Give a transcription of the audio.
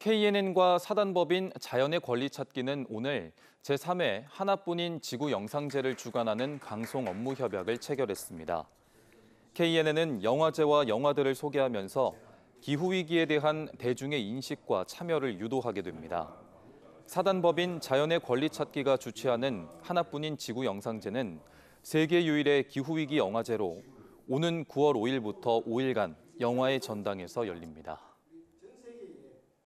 KNN과 사단법인 자연의 권리 찾기는 오늘 제3회 하나뿐인 지구 영상제를 주관하는 방송 업무 협약을 체결했습니다. KNN은 영화제와 영화들을 소개하면서 기후위기에 대한 대중의 인식과 참여를 유도하게 됩니다. 사단법인 자연의 권리 찾기가 주최하는 하나뿐인 지구 영상제는 세계 유일의 기후위기 영화제로 오는 9월 5일부터 5일간 영화의 전당에서 열립니다.